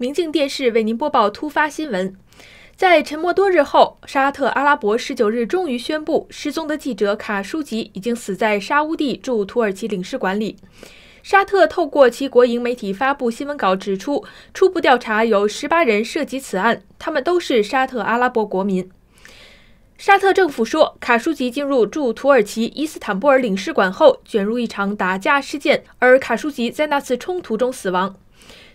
明镜电视为您播报突发新闻，在沉默多日后，沙特阿拉伯十九日终于宣布，失踪的记者卡舒吉已经死在沙乌地驻土耳其领事馆里。沙特透过其国营媒体发布新闻稿，指出初步调查有十八人涉及此案，他们都是沙特阿拉伯国民。沙特政府说，卡舒吉进入驻土耳其伊斯坦布尔领事馆后，卷入一场打架事件，而卡舒吉在那次冲突中死亡。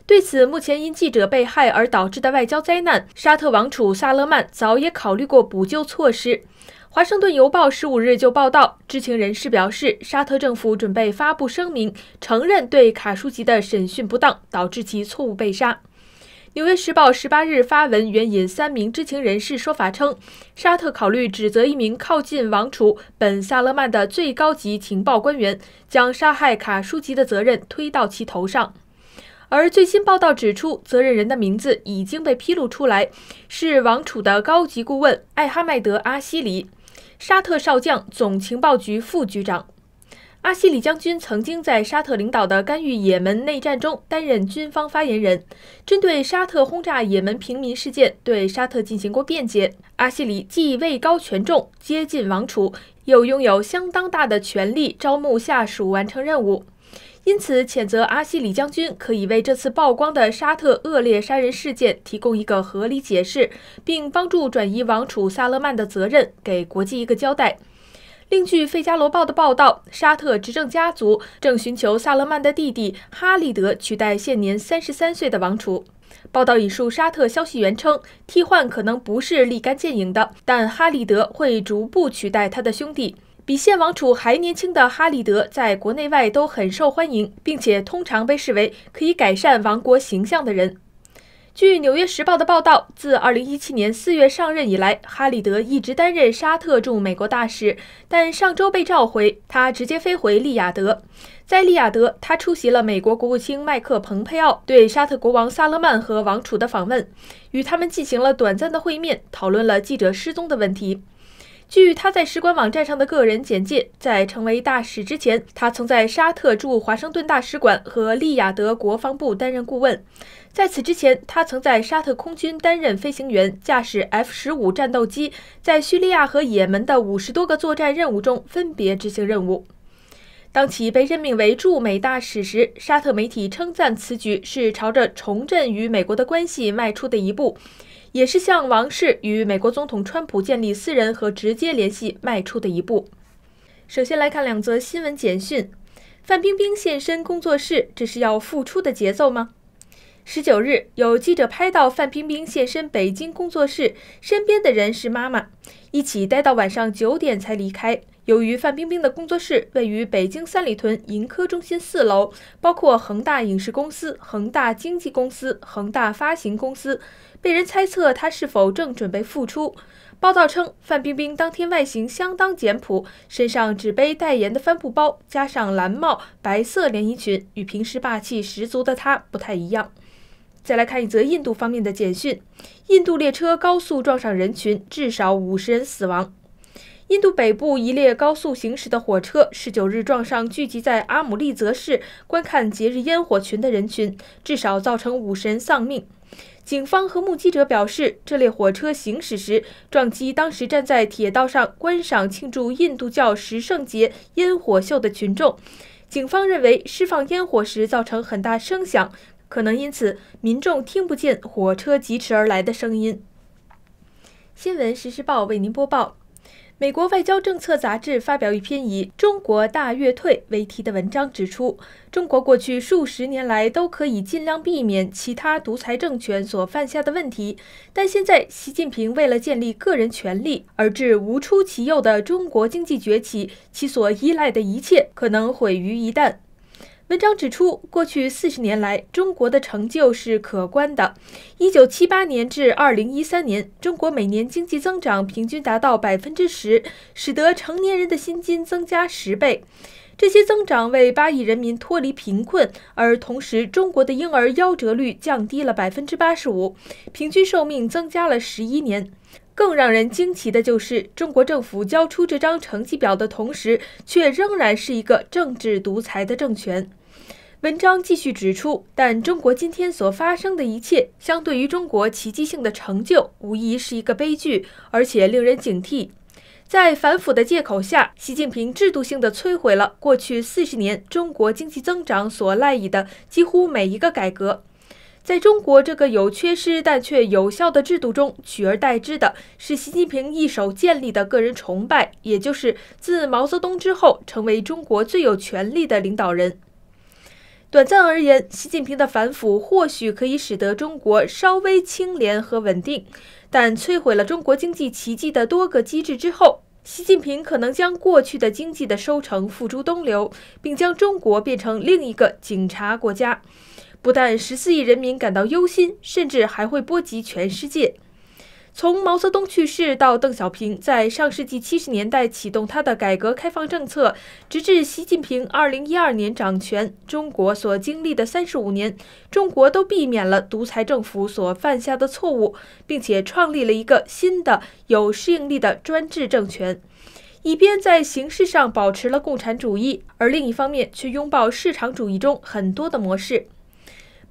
对此，目前因记者被害而导致的外交灾难，沙特王储萨勒曼早也考虑过补救措施。《华盛顿邮报》十五日就报道，知情人士表示，沙特政府准备发布声明，承认对卡舒吉的审讯不当，导致其错误被杀。《纽约时报》十八日发文援引三名知情人士说法称，沙特考虑指责一名靠近王储本·萨勒曼的最高级情报官员，将杀害卡舒吉的责任推到其头上。而最新报道指出，责任人的名字已经被披露出来，是王储的高级顾问艾哈迈德·阿西里，沙特少将、总情报局副局长。阿西里将军曾经在沙特领导的干预也门内战中担任军方发言人，针对沙特轰炸也门平民事件，对沙特进行过辩解。阿西里既位高权重、接近王储，又拥有相当大的权力，招募下属完成任务。因此，谴责阿西里将军可以为这次曝光的沙特恶劣杀人事件提供一个合理解释，并帮助转移王储萨勒曼的责任，给国际一个交代。另据《费加罗报》的报道，沙特执政家族正寻求萨勒曼的弟弟哈利德取代现年三十三岁的王储。报道引述沙特消息源称，替换可能不是立竿见影的，但哈利德会逐步取代他的兄弟。比现王储还年轻的哈里德在国内外都很受欢迎，并且通常被视为可以改善王国形象的人。据《纽约时报》的报道，自2017年4月上任以来，哈里德一直担任沙特驻美国大使，但上周被召回，他直接飞回利雅得。在利雅得，他出席了美国国务卿迈克·蓬佩奥对沙特国王萨勒曼和王储的访问，与他们进行了短暂的会面，讨论了记者失踪的问题。据他在使馆网站上的个人简介，在成为大使之前，他曾在沙特驻华盛顿大使馆和利雅得国防部担任顾问。在此之前，他曾在沙特空军担任飞行员，驾驶 F 十五战斗机，在叙利亚和也门的五十多个作战任务中分别执行任务。当其被任命为驻美大使时，沙特媒体称赞此举是朝着重振与美国的关系迈出的一步。也是向王室与美国总统川普建立私人和直接联系迈出的一步。首先来看两则新闻简讯：范冰冰现身工作室，这是要复出的节奏吗？十九日，有记者拍到范冰冰现身北京工作室，身边的人是妈妈，一起待到晚上九点才离开。由于范冰冰的工作室位于北京三里屯盈科中心四楼，包括恒大影视公司、恒大经纪公司、恒大发行公司，被人猜测她是否正准备复出。报道称，范冰冰当天外形相当简朴，身上只背代言的帆布包，加上蓝帽、白色连衣裙，与平时霸气十足的她不太一样。再来看一则印度方面的简讯：印度列车高速撞上人群，至少五十人死亡。印度北部一列高速行驶的火车，十九日撞上聚集在阿姆利则市观看节日烟火群的人群，至少造成五人丧命。警方和目击者表示，这列火车行驶时撞击当时站在铁道上观赏庆祝印度教十圣节烟火秀的群众。警方认为，释放烟火时造成很大声响，可能因此民众听不见火车疾驰而来的声音。新闻实时报为您播报。美国外交政策杂志发表一篇以“中国大跃退”为题的文章，指出，中国过去数十年来都可以尽量避免其他独裁政权所犯下的问题，但现在习近平为了建立个人权利而致无出其右的中国经济崛起，其所依赖的一切可能毁于一旦。文章指出，过去四十年来，中国的成就是可观的。一九七八年至二零一三年，中国每年经济增长平均达到百分之十，使得成年人的薪金增加十倍。这些增长为八亿人民脱离贫困，而同时，中国的婴儿夭折率降低了百分之八十五，平均寿命增加了十一年。更让人惊奇的就是，中国政府交出这张成绩表的同时，却仍然是一个政治独裁的政权。文章继续指出，但中国今天所发生的一切，相对于中国奇迹性的成就，无疑是一个悲剧，而且令人警惕。在反腐的借口下，习近平制度性的摧毁了过去四十年中国经济增长所赖以的几乎每一个改革。在中国这个有缺失但却有效的制度中，取而代之的是习近平一手建立的个人崇拜，也就是自毛泽东之后成为中国最有权力的领导人。短暂而言，习近平的反腐或许可以使得中国稍微清廉和稳定，但摧毁了中国经济奇迹的多个机制之后，习近平可能将过去的经济的收成付诸东流，并将中国变成另一个警察国家。不但十四亿人民感到忧心，甚至还会波及全世界。从毛泽东去世到邓小平在上世纪七十年代启动他的改革开放政策，直至习近平二零一二年掌权，中国所经历的三十五年，中国都避免了独裁政府所犯下的错误，并且创立了一个新的有适应力的专制政权，以便在形式上保持了共产主义，而另一方面却拥抱市场主义中很多的模式。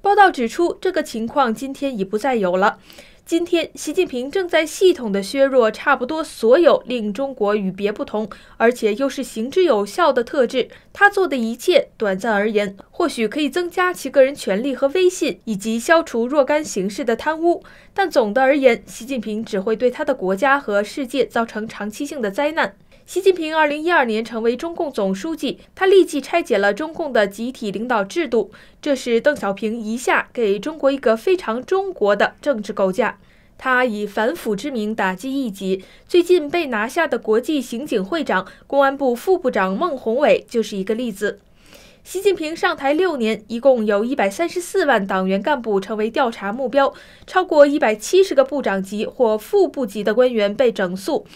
报道指出，这个情况今天已不再有了。今天，习近平正在系统的削弱差不多所有令中国与别不同，而且又是行之有效的特质。他做的一切，短暂而言，或许可以增加其个人权力和威信，以及消除若干形式的贪污。但总的而言，习近平只会对他的国家和世界造成长期性的灾难。习近平二零一二年成为中共总书记，他立即拆解了中共的集体领导制度，这是邓小平一下给中国一个非常中国的政治构架。他以反腐之名打击异己，最近被拿下的国际刑警会长、公安部副部长孟宏伟就是一个例子。习近平上台六年，一共有一百三十四万党员干部成为调查目标，超过一百七十个部长级或副部级的官员被整肃。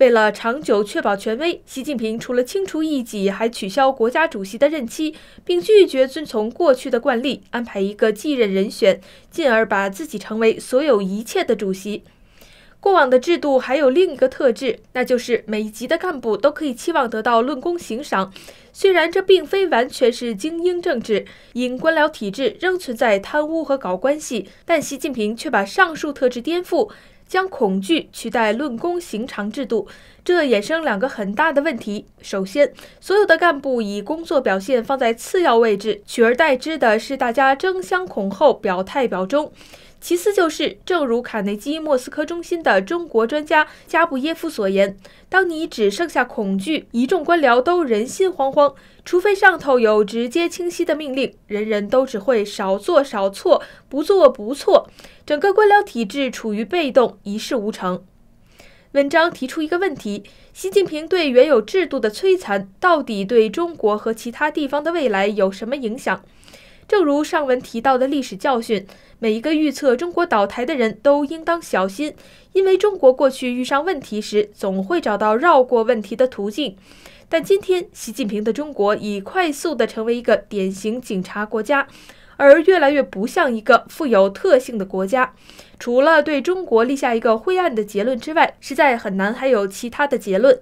为了长久确保权威，习近平除了清除异己，还取消国家主席的任期，并拒绝遵从过去的惯例，安排一个继任人选，进而把自己成为所有一切的主席。过往的制度还有另一个特质，那就是每级的干部都可以期望得到论功行赏。虽然这并非完全是精英政治，因官僚体制仍存在贪污和搞关系，但习近平却把上述特质颠覆。将恐惧取代论功行赏制度，这衍生两个很大的问题。首先，所有的干部以工作表现放在次要位置，取而代之的是大家争相恐后表态表忠。其次，就是正如卡内基莫斯科中心的中国专家加布耶夫所言，当你只剩下恐惧，一众官僚都人心惶惶，除非上头有直接清晰的命令，人人都只会少做少错，不做不错。整个官僚体制处于被动，一事无成。文章提出一个问题：习近平对原有制度的摧残，到底对中国和其他地方的未来有什么影响？正如上文提到的历史教训，每一个预测中国倒台的人都应当小心，因为中国过去遇上问题时，总会找到绕过问题的途径。但今天，习近平的中国已快速地成为一个典型警察国家。而越来越不像一个富有特性的国家，除了对中国立下一个灰暗的结论之外，实在很难还有其他的结论。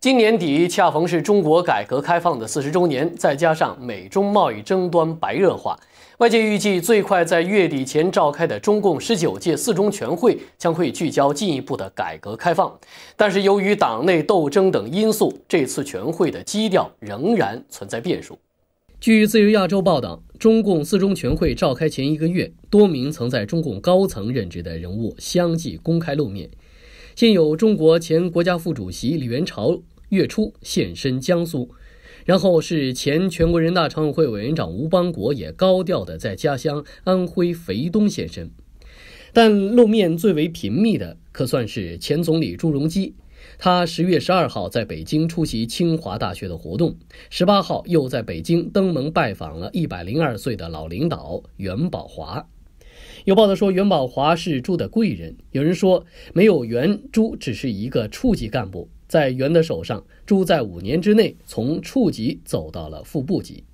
今年底恰逢是中国改革开放的四十周年，再加上美中贸易争端白热化，外界预计最快在月底前召开的中共十九届四中全会将会聚焦进一步的改革开放，但是由于党内斗争等因素，这次全会的基调仍然存在变数。据《自由亚洲》报道，中共四中全会召开前一个月，多名曾在中共高层任职的人物相继公开露面。现有中国前国家副主席李元朝月初现身江苏，然后是前全国人大常委会委员长吴邦国也高调地在家乡安徽肥东现身。但露面最为频密的，可算是前总理朱镕基。他十月十二号在北京出席清华大学的活动，十八号又在北京登门拜访了一百零二岁的老领导袁宝华。有报道说袁宝华是朱的贵人，有人说没有袁朱只是一个处级干部，在袁的手上，朱在五年之内从处级走到了副部级。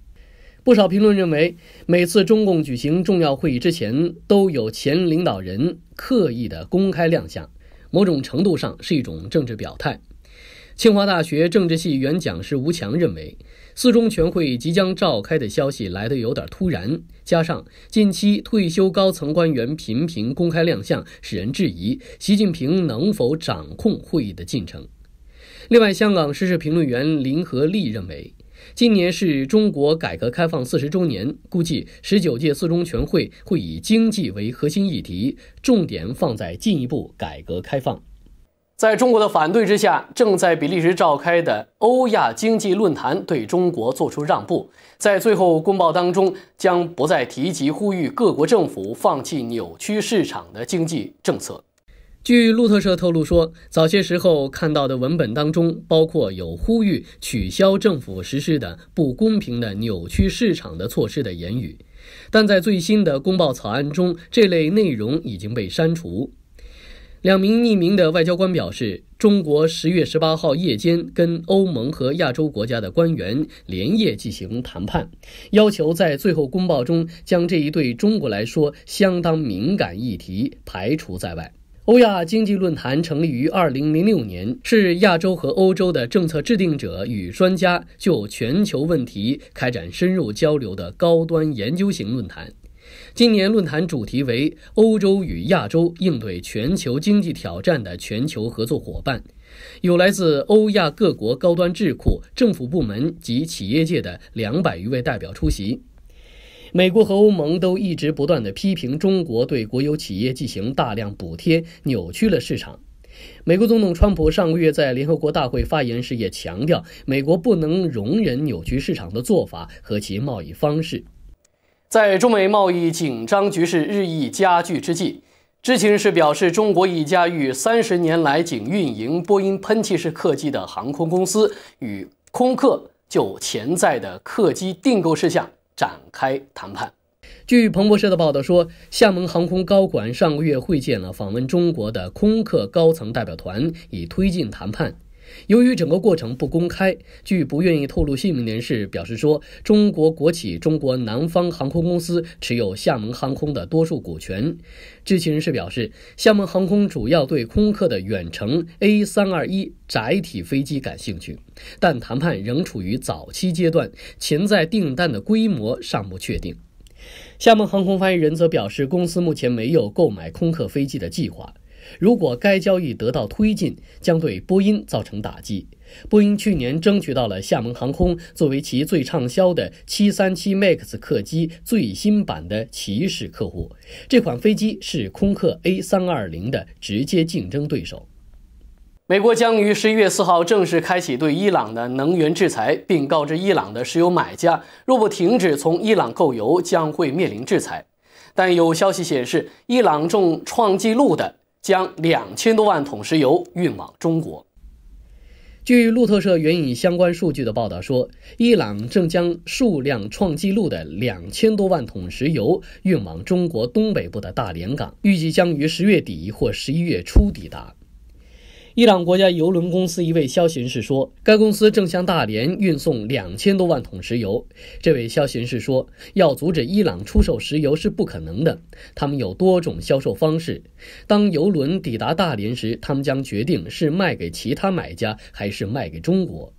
不少评论认为，每次中共举行重要会议之前，都有前领导人刻意的公开亮相。某种程度上是一种政治表态。清华大学政治系原讲师吴强认为，四中全会即将召开的消息来得有点突然，加上近期退休高层官员频频公开亮相，使人质疑习近平能否掌控会议的进程。另外，香港时事评论员林和利认为。今年是中国改革开放四十周年，估计十九届四中全会会以经济为核心议题，重点放在进一步改革开放。在中国的反对之下，正在比利时召开的欧亚经济论坛对中国做出让步，在最后公报当中将不再提及呼吁各国政府放弃扭曲市场的经济政策。据路透社透露说，早些时候看到的文本当中，包括有呼吁取消政府实施的不公平的扭曲市场的措施的言语，但在最新的公报草案中，这类内容已经被删除。两名匿名的外交官表示，中国十月十八号夜间跟欧盟和亚洲国家的官员连夜进行谈判，要求在最后公报中将这一对中国来说相当敏感议题排除在外。欧亚经济论坛成立于二零零六年，是亚洲和欧洲的政策制定者与专家就全球问题开展深入交流的高端研究型论坛。今年论坛主题为“欧洲与亚洲应对全球经济挑战的全球合作伙伴”，有来自欧亚各国高端智库、政府部门及企业界的两百余位代表出席。美国和欧盟都一直不断的批评中国对国有企业进行大量补贴，扭曲了市场。美国总统川普上个月在联合国大会发言时也强调，美国不能容忍扭曲市场的做法和其贸易方式。在中美贸易紧张局势日益加剧之际，知情人士表示，中国一家于三十年来仅运营波音喷气式客机的航空公司与空客就潜在的客机订购事项。展开谈判。据彭博社的报道说，厦门航空高管上个月会见了访问中国的空客高层代表团，以推进谈判。由于整个过程不公开，据不愿意透露姓名人士表示说，中国国企中国南方航空公司持有厦门航空的多数股权。知情人士表示，厦门航空主要对空客的远程 A321 窄体飞机感兴趣，但谈判仍处于早期阶段，潜在订单的规模尚不确定。厦门航空发言人则表示，公司目前没有购买空客飞机的计划。如果该交易得到推进，将对波音造成打击。波音去年争取到了厦门航空作为其最畅销的737 MAX 客机最新版的骑士客户。这款飞机是空客 A320 的直接竞争对手。美国将于十一月四号正式开启对伊朗的能源制裁，并告知伊朗的石油买家，若不停止从伊朗购油，将会面临制裁。但有消息显示，伊朗创纪录的。将两千多万桶石油运往中国。据路透社援引相关数据的报道说，伊朗正将数量创纪录的两千多万桶石油运往中国东北部的大连港，预计将于十月底或十一月初抵达。伊朗国家油轮公司一位消息人士说，该公司正向大连运送两千多万桶石油。这位消息人士说，要阻止伊朗出售石油是不可能的，他们有多种销售方式。当油轮抵达大连时，他们将决定是卖给其他买家还是卖给中国。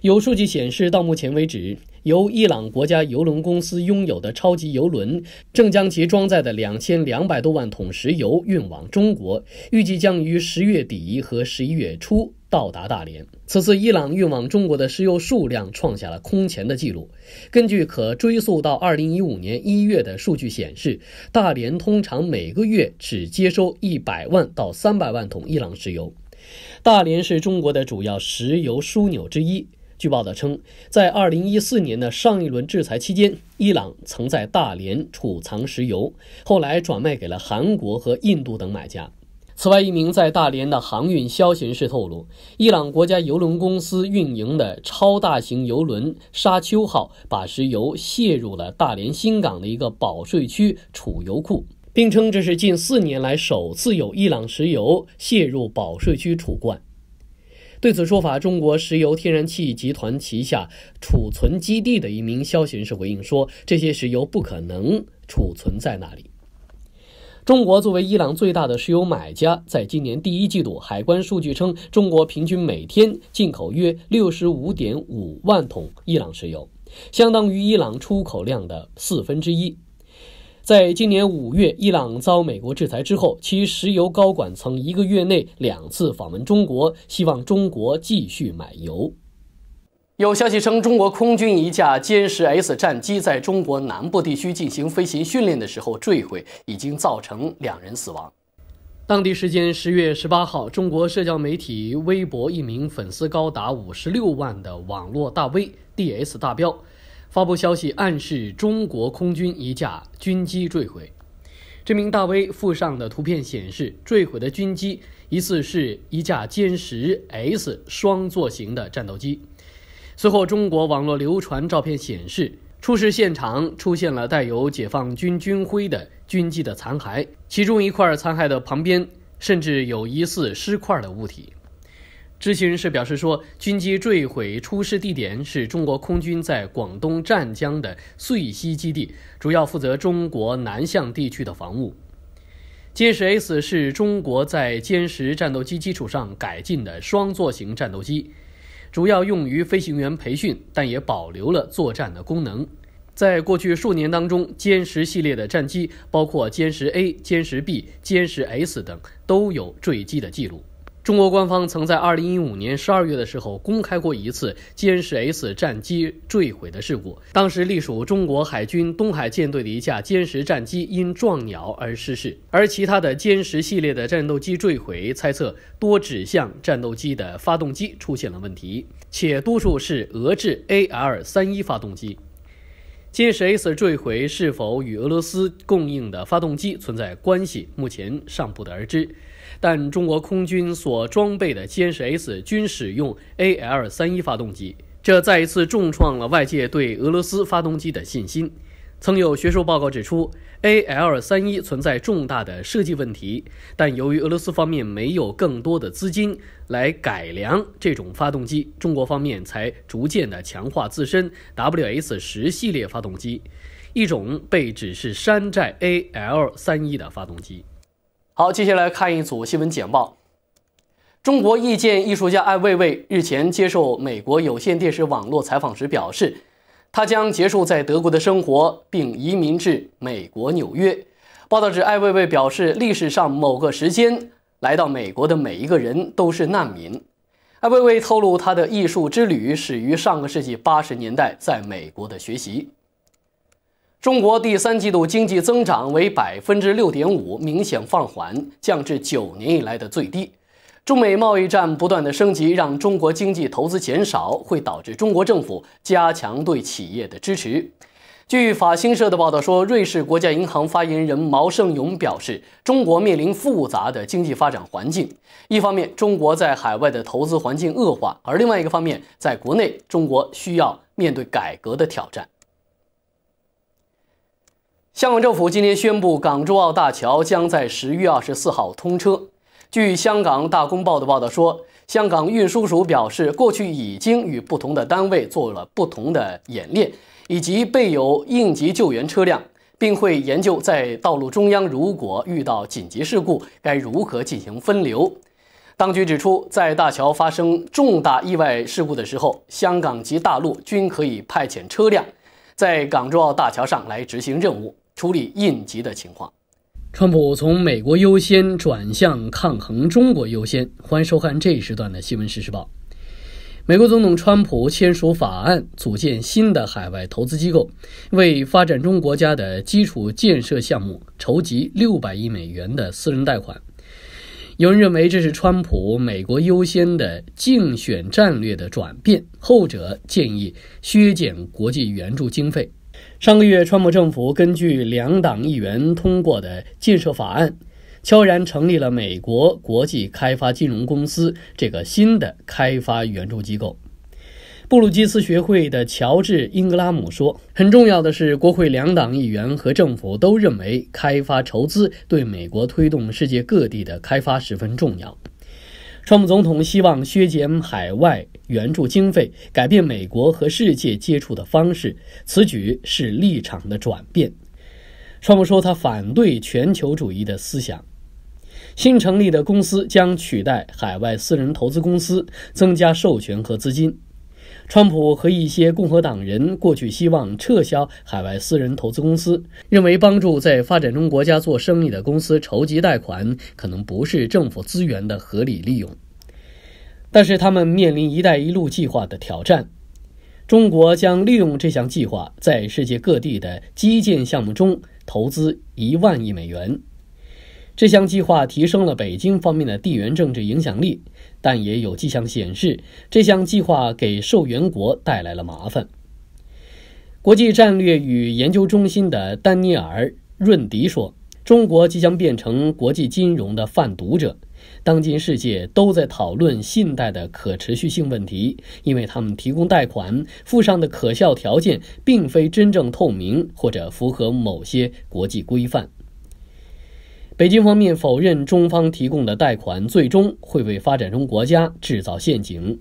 有数据显示，到目前为止。由伊朗国家油轮公司拥有的超级油轮，正将其装载的两千两百多万桶石油运往中国，预计将于十月底和十一月初到达大连。此次伊朗运往中国的石油数量创下了空前的记录。根据可追溯到二零一五年一月的数据显示，大连通常每个月只接收一百万到三百万桶伊朗石油。大连是中国的主要石油枢纽之一。据报道称，在2014年的上一轮制裁期间，伊朗曾在大连储藏石油，后来转卖给了韩国和印度等买家。此外，一名在大连的航运消息人士透露，伊朗国家邮轮公司运营的超大型邮轮“沙丘号”把石油泄入了大连新港的一个保税区储油库，并称这是近四年来首次有伊朗石油泄入保税区储罐。对此说法，中国石油天然气集团旗下储存基地的一名消息人士回应说：“这些石油不可能储存在那里。”中国作为伊朗最大的石油买家，在今年第一季度海关数据称，中国平均每天进口约六十五点五万桶伊朗石油，相当于伊朗出口量的四分之一。在今年五月，伊朗遭美国制裁之后，其石油高管曾一个月内两次访问中国，希望中国继续买油。有消息称，中国空军一架歼十 S 战机在中国南部地区进行飞行训练的时候坠毁，已经造成两人死亡。当地时间十月十八号，中国社交媒体微博一名粉丝高达五十六万的网络大 V D.S 大彪。发布消息暗示中国空军一架军机坠毁。这名大 V 附上的图片显示，坠毁的军机疑似是一架歼十 S 双座型的战斗机。随后，中国网络流传照片显示，出事现场出现了带有解放军军徽的军机的残骸，其中一块残骸的旁边甚至有疑似尸块的物体。知情人士表示说，军机坠毁出事地点是中国空军在广东湛江的遂溪基地，主要负责中国南向地区的防务。歼十 S 是中国在歼十战斗机基础上改进的双座型战斗机，主要用于飞行员培训，但也保留了作战的功能。在过去数年当中，歼十系列的战机，包括歼十 A、歼十 B、歼十 S 等，都有坠机的记录。中国官方曾在二零一五年十二月的时候公开过一次歼十 S 战机坠毁的事故。当时隶属中国海军东海舰队的一架歼十战机因撞鸟而失事，而其他的歼十系列的战斗机坠毁，猜测多指向战斗机的发动机出现了问题，且多数是俄制 AL-31 发动机。歼十 S 坠毁是否与俄罗斯供应的发动机存在关系，目前尚不得而知。但中国空军所装备的歼十 S 均使用 AL 三一发动机，这再一次重创了外界对俄罗斯发动机的信心。曾有学术报告指出，AL 三一存在重大的设计问题，但由于俄罗斯方面没有更多的资金来改良这种发动机，中国方面才逐渐的强化自身 WS 十系列发动机，一种被指是山寨 AL 三一的发动机。好，接下来看一组新闻简报。中国艺见艺术家艾未未日前接受美国有线电视网络采访时表示，他将结束在德国的生活，并移民至美国纽约。报道指，艾未未表示，历史上某个时间来到美国的每一个人都是难民。艾未未透露，他的艺术之旅始于上个世纪八十年代在美国的学习。中国第三季度经济增长为百分之六点五，明显放缓，降至九年以来的最低。中美贸易战不断的升级，让中国经济投资减少，会导致中国政府加强对企业的支持。据法新社的报道说，瑞士国家银行发言人毛盛勇表示，中国面临复杂的经济发展环境。一方面，中国在海外的投资环境恶化；而另外一个方面，在国内，中国需要面对改革的挑战。香港政府今天宣布，港珠澳大桥将在十月二十四号通车。据香港《大公报》的报道说，香港运输署表示，过去已经与不同的单位做了不同的演练，以及备有应急救援车辆，并会研究在道路中央如果遇到紧急事故该如何进行分流。当局指出，在大桥发生重大意外事故的时候，香港及大陆均可以派遣车辆在港珠澳大桥上来执行任务。处理应急的情况。川普从美国优先转向抗衡中国优先。欢迎收看这一时段的新闻实时报。美国总统川普签署法案，组建新的海外投资机构，为发展中国家的基础建设项目筹集六百亿美元的私人贷款。有人认为这是川普“美国优先”的竞选战略的转变，后者建议削减国际援助经费。上个月，川普政府根据两党议员通过的建设法案，悄然成立了美国国际开发金融公司这个新的开发援助机构。布鲁基斯学会的乔治·英格拉姆说：“很重要的是，国会两党议员和政府都认为，开发筹资对美国推动世界各地的开发十分重要。”川普总统希望削减海外援助经费，改变美国和世界接触的方式。此举是立场的转变。川普说，他反对全球主义的思想。新成立的公司将取代海外私人投资公司，增加授权和资金。川普和一些共和党人过去希望撤销海外私人投资公司，认为帮助在发展中国家做生意的公司筹集贷款可能不是政府资源的合理利用。但是他们面临“一带一路”计划的挑战，中国将利用这项计划在世界各地的基建项目中投资一万亿美元。这项计划提升了北京方面的地缘政治影响力，但也有迹象显示，这项计划给受援国带来了麻烦。国际战略与研究中心的丹尼尔·润迪说：“中国即将变成国际金融的贩毒者。当今世界都在讨论信贷的可持续性问题，因为他们提供贷款附上的可笑条件，并非真正透明或者符合某些国际规范。”北京方面否认，中方提供的贷款最终会为发展中国家制造陷阱。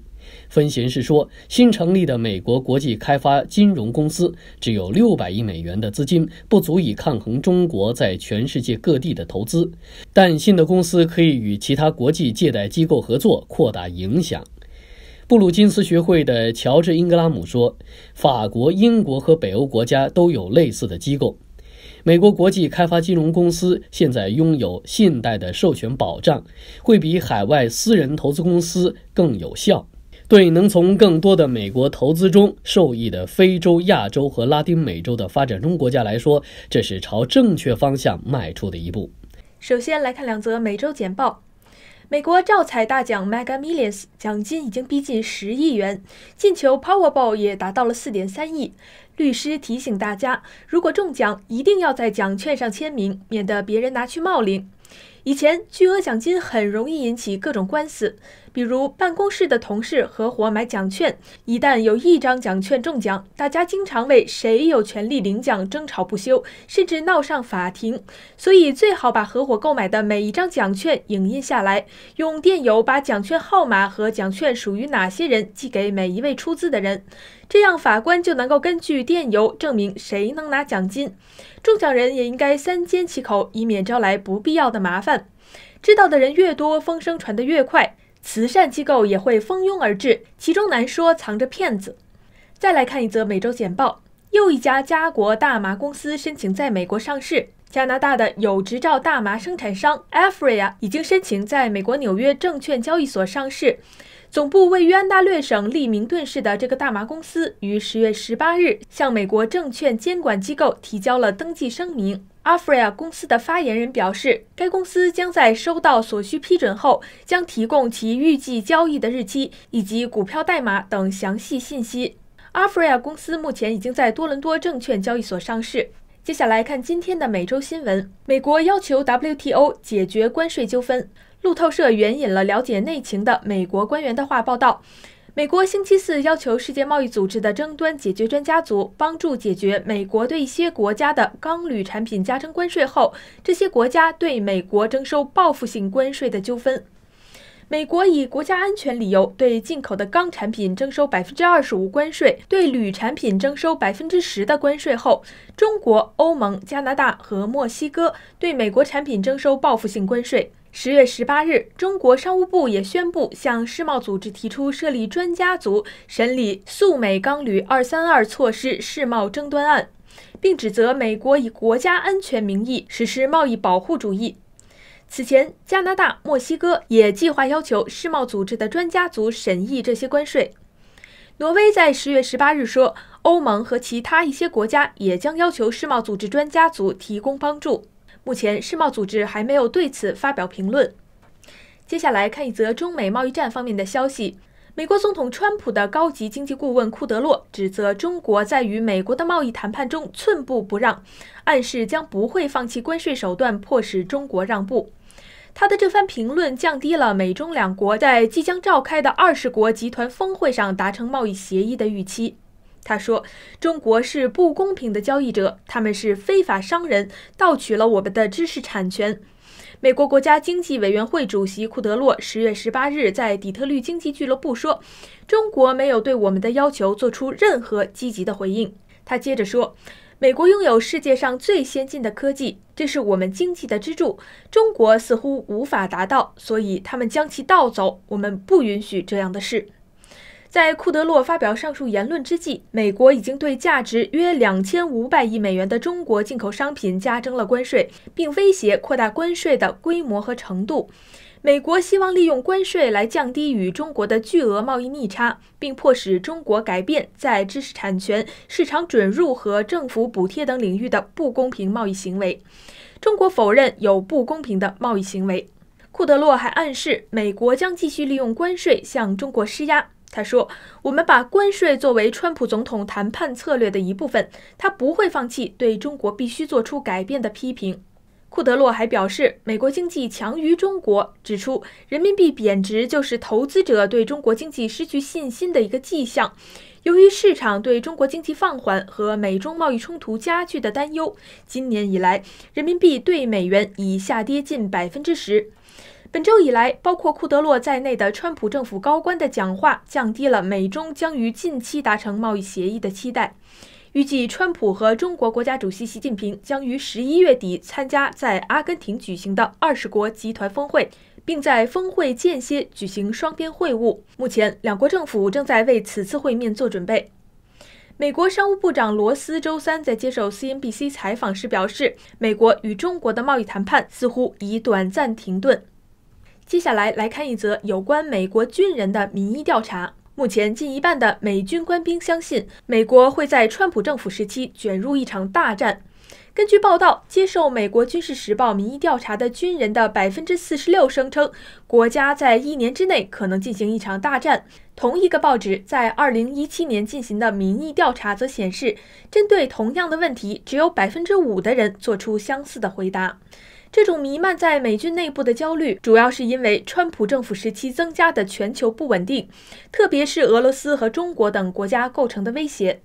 分析人士说，新成立的美国国际开发金融公司只有60亿美元的资金，不足以抗衡中国在全世界各地的投资。但新的公司可以与其他国际借贷机构合作，扩大影响。布鲁金斯学会的乔治·英格拉姆说，法国、英国和北欧国家都有类似的机构。美国国际开发金融公司现在拥有信贷的授权保障，会比海外私人投资公司更有效。对能从更多的美国投资中受益的非洲、亚洲和拉丁美洲的发展中国家来说，这是朝正确方向迈出的一步。首先来看两则美洲简报：美国照彩大奖 Mega Millions 奖金已经逼近十亿元，进球 Powerball 也达到了四点三亿。律师提醒大家，如果中奖，一定要在奖券上签名，免得别人拿去冒领。以前巨额奖金很容易引起各种官司。比如办公室的同事合伙买奖券，一旦有一张奖券中奖，大家经常为谁有权利领奖争吵不休，甚至闹上法庭。所以最好把合伙购买的每一张奖券影印下来，用电邮把奖券号码和奖券属于哪些人寄给每一位出资的人，这样法官就能够根据电邮证明谁能拿奖金。中奖人也应该三缄其口，以免招来不必要的麻烦。知道的人越多，风声传得越快。慈善机构也会蜂拥而至，其中难说藏着骗子。再来看一则每周简报：又一家家国大麻公司申请在美国上市。加拿大的有执照大麻生产商 Afriya 已经申请在美国纽约证券交易所上市。总部位于安大略省利明顿市的这个大麻公司，于十月十八日向美国证券监管机构提交了登记声明。a f r a 公司的发言人表示，该公司将在收到所需批准后，将提供其预计交易的日期以及股票代码等详细信息。a f r a 公司目前已经在多伦多证券交易所上市。接下来看今天的每周新闻：美国要求 WTO 解决关税纠纷。路透社援引了了解内情的美国官员的话报道。美国星期四要求世界贸易组织的争端解决专家组帮助解决美国对一些国家的钢铝产品加征关税后，这些国家对美国征收报复性关税的纠纷。美国以国家安全理由对进口的钢产品征收百分之二十五关税，对铝产品征收百分之十的关税后，中国、欧盟、加拿大和墨西哥对美国产品征收报复性关税。十月十八日，中国商务部也宣布向世贸组织提出设立专家组审理诉美钢铝二三二措施世贸争端案，并指责美国以国家安全名义实施贸易保护主义。此前，加拿大、墨西哥也计划要求世贸组织的专家组审议这些关税。挪威在十月十八日说，欧盟和其他一些国家也将要求世贸组织专家组提供帮助。目前，世贸组织还没有对此发表评论。接下来看一则中美贸易战方面的消息：美国总统川普的高级经济顾问库德洛指责中国在与美国的贸易谈判中寸步不让，暗示将不会放弃关税手段迫使中国让步。他的这番评论降低了美中两国在即将召开的二十国集团峰会上达成贸易协议的预期。他说：“中国是不公平的交易者，他们是非法商人，盗取了我们的知识产权。”美国国家经济委员会主席库德洛十月十八日在底特律经济俱乐部说：“中国没有对我们的要求做出任何积极的回应。”他接着说：“美国拥有世界上最先进的科技，这是我们经济的支柱。中国似乎无法达到，所以他们将其盗走。我们不允许这样的事。”在库德洛发表上述言论之际，美国已经对价值约两千五百亿美元的中国进口商品加征了关税，并威胁扩大关税的规模和程度。美国希望利用关税来降低与中国的巨额贸易逆差，并迫使中国改变在知识产权、市场准入和政府补贴等领域的不公平贸易行为。中国否认有不公平的贸易行为。库德洛还暗示，美国将继续利用关税向中国施压。他说：“我们把关税作为川普总统谈判策略的一部分，他不会放弃对中国必须做出改变的批评。”库德洛还表示：“美国经济强于中国。”指出人民币贬值就是投资者对中国经济失去信心的一个迹象。由于市场对中国经济放缓和美中贸易冲突加剧的担忧，今年以来，人民币对美元已下跌近百分之十。本周以来，包括库德洛在内的川普政府高官的讲话降低了美中将于近期达成贸易协议的期待。预计川普和中国国家主席习近平将于十一月底参加在阿根廷举行的二十国集团峰会，并在峰会间歇举行双边会晤。目前，两国政府正在为此次会面做准备。美国商务部长罗斯周三在接受 CNBC 采访时表示，美国与中国的贸易谈判似乎已短暂停顿。接下来来看一则有关美国军人的民意调查。目前，近一半的美军官兵相信美国会在川普政府时期卷入一场大战。根据报道，接受《美国军事时报》民意调查的军人的百分之四十六声称，国家在一年之内可能进行一场大战。同一个报纸在二零一七年进行的民意调查则显示，针对同样的问题，只有百分之五的人做出相似的回答。这种弥漫在美军内部的焦虑，主要是因为川普政府时期增加的全球不稳定，特别是俄罗斯和中国等国家构成的威胁。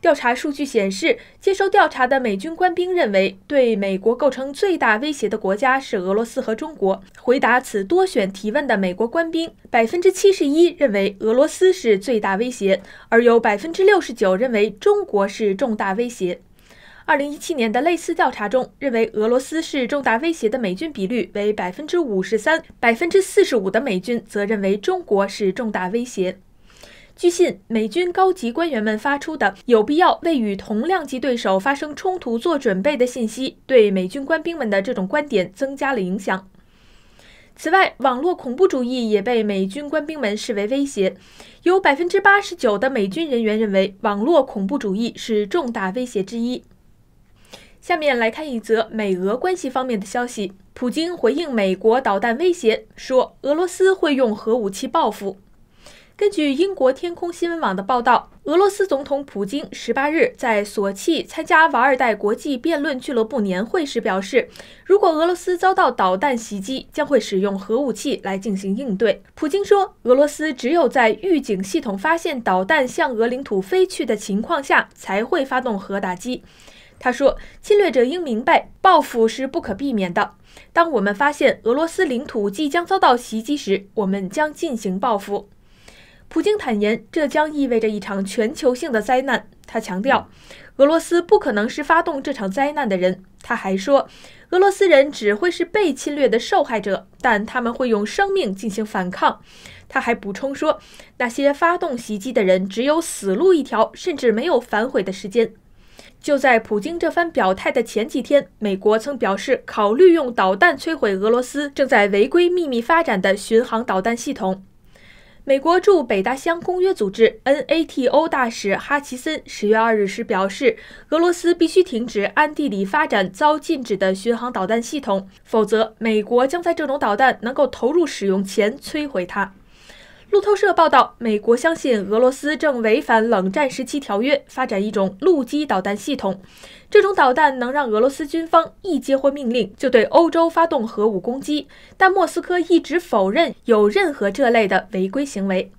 调查数据显示，接受调查的美军官兵认为，对美国构成最大威胁的国家是俄罗斯和中国。回答此多选提问的美国官兵，百分之七十一认为俄罗斯是最大威胁，而有百分之六十九认为中国是重大威胁。二零一七年的类似调查中，认为俄罗斯是重大威胁的美军比率为百分之五十三，百分之四十五的美军则认为中国是重大威胁。据信，美军高级官员们发出的有必要为与同量级对手发生冲突做准备的信息，对美军官兵们的这种观点增加了影响。此外，网络恐怖主义也被美军官兵们视为威胁，有百分之八十九的美军人员认为网络恐怖主义是重大威胁之一。下面来看一则美俄关系方面的消息。普京回应美国导弹威胁，说俄罗斯会用核武器报复。根据英国天空新闻网的报道，俄罗斯总统普京十八日在索契参加瓦尔代国际辩论俱乐部年会时表示，如果俄罗斯遭到导弹袭击，将会使用核武器来进行应对。普京说，俄罗斯只有在预警系统发现导弹向俄领土飞去的情况下，才会发动核打击。他说：“侵略者应明白，报复是不可避免的。当我们发现俄罗斯领土即将遭到袭击时，我们将进行报复。”普京坦言，这将意味着一场全球性的灾难。他强调，俄罗斯不可能是发动这场灾难的人。他还说，俄罗斯人只会是被侵略的受害者，但他们会用生命进行反抗。他还补充说，那些发动袭击的人只有死路一条，甚至没有反悔的时间。就在普京这番表态的前几天，美国曾表示考虑用导弹摧毁俄罗斯正在违规秘密发展的巡航导弹系统。美国驻北大西洋公约组织 （NATO） 大使哈奇森十月二日时表示，俄罗斯必须停止暗地里发展遭禁止的巡航导弹系统，否则美国将在这种导弹能够投入使用前摧毁它。路透社报道，美国相信俄罗斯正违反冷战时期条约，发展一种陆基导弹系统。这种导弹能让俄罗斯军方一接获命令就对欧洲发动核武攻击。但莫斯科一直否认有任何这类的违规行为。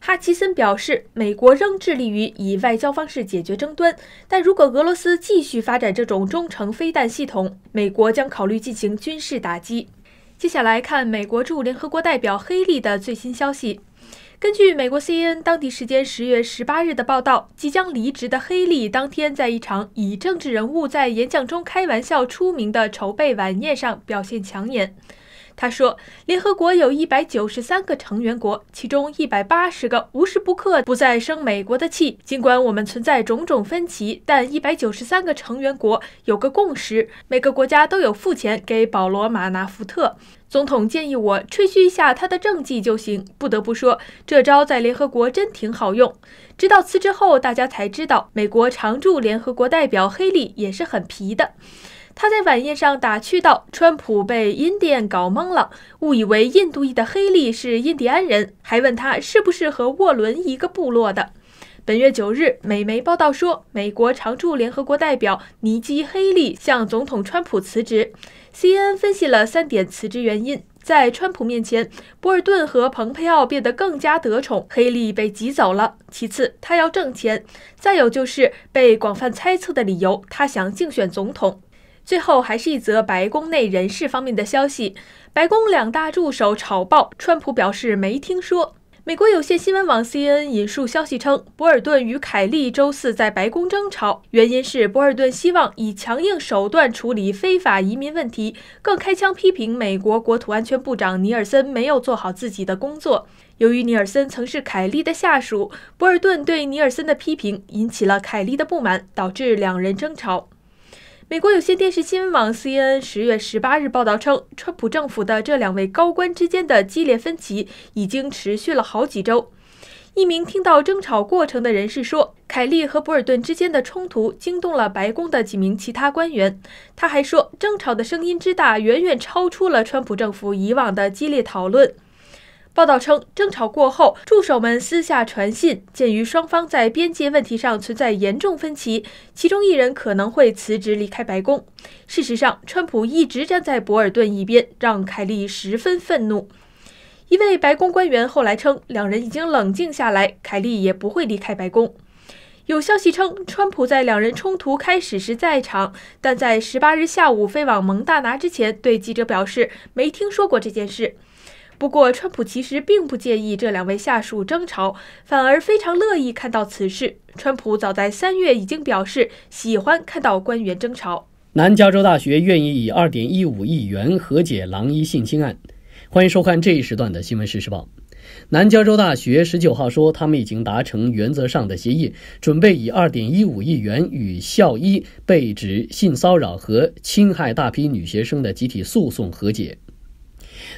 哈奇森表示，美国仍致力于以外交方式解决争端，但如果俄罗斯继续发展这种中程飞弹系统，美国将考虑进行军事打击。接下来看美国驻联合国代表黑利的最新消息。根据美国 CNN 当地时间十月十八日的报道，即将离职的黑利当天在一场以政治人物在演讲中开玩笑出名的筹备晚宴上表现抢眼。他说：“联合国有一百九十三个成员国，其中一百八十个无时不刻不在生美国的气。尽管我们存在种种分歧，但一百九十三个成员国有个共识：每个国家都有付钱给保罗·马纳福特。总统建议我吹嘘一下他的政绩就行。不得不说，这招在联合国真挺好用。直到辞职后，大家才知道美国常驻联合国代表黑利也是很皮的。”他在晚宴上打趣道：“川普被音电搞懵了，误以为印度裔的黑利是印第安人，还问他是不是和沃伦一个部落的。”本月九日，美媒报道说，美国常驻联合国代表尼基·黑利向总统川普辞职。C N 分析了三点辞职原因：在川普面前，博尔顿和蓬佩奥变得更加得宠，黑利被挤走了；其次，他要挣钱；再有就是被广泛猜测的理由，他想竞选总统。最后还是一则白宫内人事方面的消息，白宫两大助手吵爆，川普表示没听说。美国有线新闻网 CNN 引述消息称，博尔顿与凯利周四在白宫争吵，原因是博尔顿希望以强硬手段处理非法移民问题，更开枪批评美国国土安全部长尼尔森没有做好自己的工作。由于尼尔森曾是凯利的下属，博尔顿对尼尔森的批评引起了凯利的不满，导致两人争吵。美国有线电视新闻网 CNN 十月十八日报道称，川普政府的这两位高官之间的激烈分歧已经持续了好几周。一名听到争吵过程的人士说，凯利和博尔顿之间的冲突惊动了白宫的几名其他官员。他还说，争吵的声音之大，远远超出了川普政府以往的激烈讨论。报道称，争吵过后，助手们私下传信，鉴于双方在边界问题上存在严重分歧，其中一人可能会辞职离开白宫。事实上，川普一直站在博尔顿一边，让凯利十分愤怒。一位白宫官员后来称，两人已经冷静下来，凯利也不会离开白宫。有消息称，川普在两人冲突开始时在场，但在十八日下午飞往蒙大拿之前，对记者表示没听说过这件事。不过，川普其实并不介意这两位下属争吵，反而非常乐意看到此事。川普早在三月已经表示喜欢看到官员争吵。南加州大学愿意以二点一五亿元和解狼医性侵案。欢迎收看这一时段的新闻时事报。南加州大学十九号说，他们已经达成原则上的协议，准备以二点一五亿元与校医被指性骚扰和侵害大批女学生的集体诉讼和解。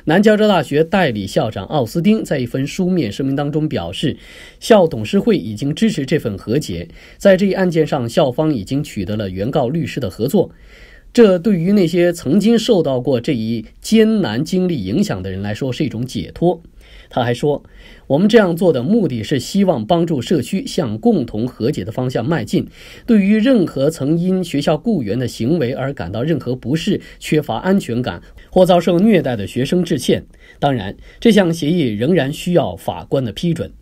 南加州大学代理校长奥斯丁在一份书面声明当中表示，校董事会已经支持这份和解。在这一案件上，校方已经取得了原告律师的合作。这对于那些曾经受到过这一艰难经历影响的人来说，是一种解脱。他还说：“我们这样做的目的是希望帮助社区向共同和解的方向迈进。对于任何曾因学校雇员的行为而感到任何不适、缺乏安全感或遭受虐待的学生致歉。当然，这项协议仍然需要法官的批准。”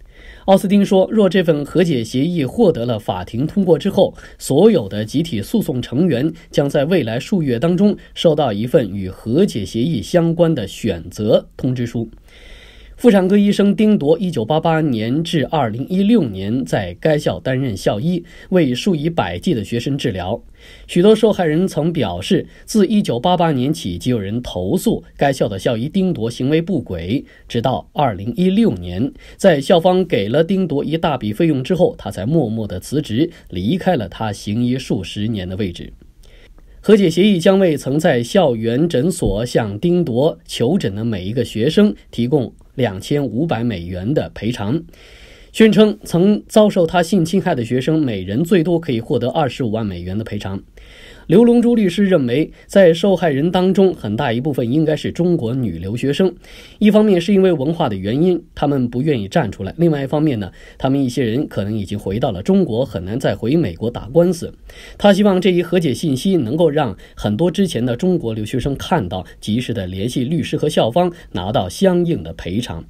奥斯汀说：“若这份和解协议获得了法庭通过之后，所有的集体诉讼成员将在未来数月当中收到一份与和解协议相关的选择通知书。”妇产科医生丁铎，一九八八年至二零一六年在该校担任校医，为数以百计的学生治疗。许多受害人曾表示，自一九八八年起就有人投诉该校的校医丁铎行为不轨。直到二零一六年，在校方给了丁铎一大笔费用之后，他才默默的辞职，离开了他行医数十年的位置。和解协议将为曾在校园诊所向丁铎求诊的每一个学生提供。两千五百美元的赔偿，宣称曾遭受他性侵害的学生，每人最多可以获得二十五万美元的赔偿。刘龙珠律师认为，在受害人当中，很大一部分应该是中国女留学生。一方面是因为文化的原因，他们不愿意站出来；另外一方面呢，他们一些人可能已经回到了中国，很难再回美国打官司。他希望这一和解信息能够让很多之前的中国留学生看到，及时的联系律师和校方，拿到相应的赔偿。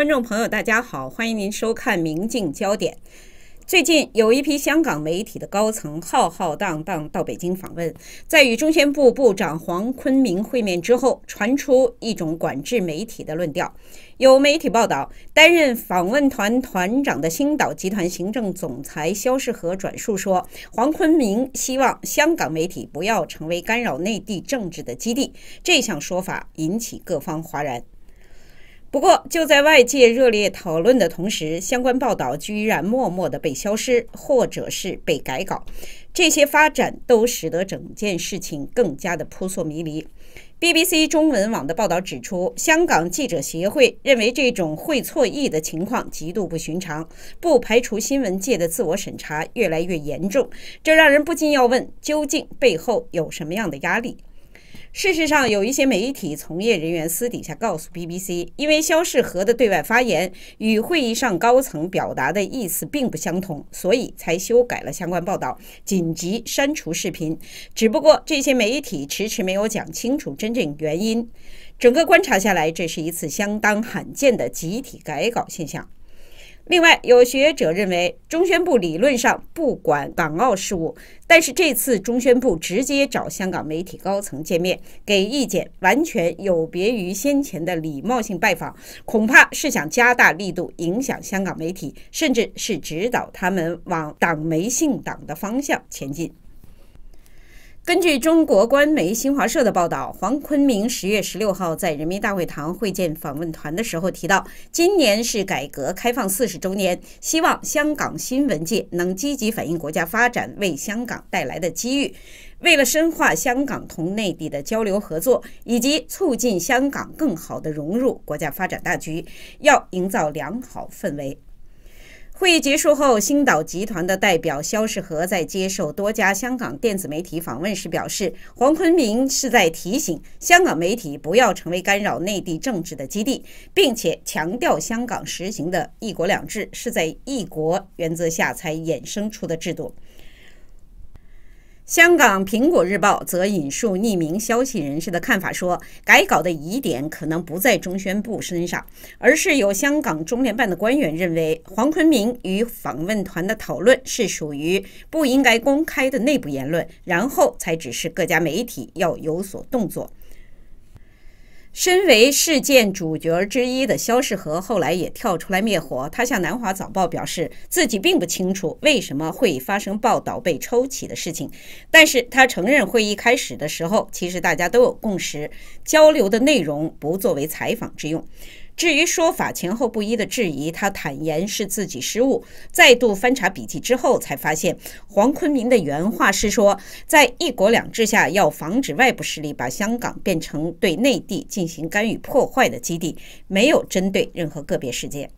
观众朋友，大家好，欢迎您收看《明镜焦点》。最近有一批香港媒体的高层浩浩荡荡到北京访问，在与中宣部部长黄坤明会面之后，传出一种管制媒体的论调。有媒体报道，担任访问团团长的星岛集团行政总裁肖世和转述说，黄坤明希望香港媒体不要成为干扰内地政治的基地。这项说法引起各方哗然。不过，就在外界热烈讨论的同时，相关报道居然默默的被消失，或者是被改稿。这些发展都使得整件事情更加的扑朔迷离。BBC 中文网的报道指出，香港记者协会认为这种会错意的情况极度不寻常，不排除新闻界的自我审查越来越严重。这让人不禁要问，究竟背后有什么样的压力？事实上，有一些媒体从业人员私底下告诉 BBC，因为肖世和的对外发言与会议上高层表达的意思并不相同，所以才修改了相关报道，紧急删除视频。只不过这些媒体迟迟没有讲清楚真正原因。整个观察下来，这是一次相当罕见的集体改稿现象。另外，有学者认为，中宣部理论上不管港澳事务，但是这次中宣部直接找香港媒体高层见面给意见，完全有别于先前的礼貌性拜访，恐怕是想加大力度影响香港媒体，甚至是指导他们往党媒性党的方向前进。根据中国官媒新华社的报道，黄坤明十月十六号在人民大会堂会见访问团的时候提到，今年是改革开放四十周年，希望香港新闻界能积极反映国家发展为香港带来的机遇。为了深化香港同内地的交流合作，以及促进香港更好的融入国家发展大局，要营造良好氛围。会议结束后，星岛集团的代表肖世和在接受多家香港电子媒体访问时表示，黄坤明是在提醒香港媒体不要成为干扰内地政治的基地，并且强调香港实行的一国两制是在一国原则下才衍生出的制度。香港《苹果日报》则引述匿名消息人士的看法说，改稿的疑点可能不在中宣部身上，而是有香港中联办的官员认为，黄坤明与访问团的讨论是属于不应该公开的内部言论，然后才指示各家媒体要有所动作。身为事件主角之一的肖世和后来也跳出来灭火。他向南华早报表示，自己并不清楚为什么会发生报道被抽起的事情，但是他承认会议开始的时候，其实大家都有共识，交流的内容不作为采访之用。至于说法前后不一的质疑，他坦言是自己失误。再度翻查笔记之后，才发现黄坤明的原话是说，在一国两制下，要防止外部势力把香港变成对内地进行干预破坏的基地，没有针对任何个别事件。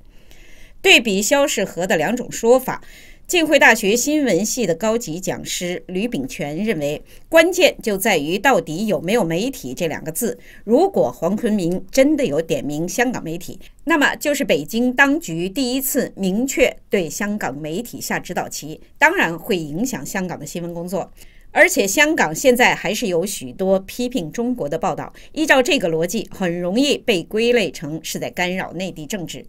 对比肖世和的两种说法。浸会大学新闻系的高级讲师吕炳全认为，关键就在于到底有没有“媒体”这两个字。如果黄坤明真的有点名香港媒体，那么就是北京当局第一次明确对香港媒体下指导旗，当然会影响香港的新闻工作。而且，香港现在还是有许多批评中国的报道，依照这个逻辑，很容易被归类成是在干扰内地政治。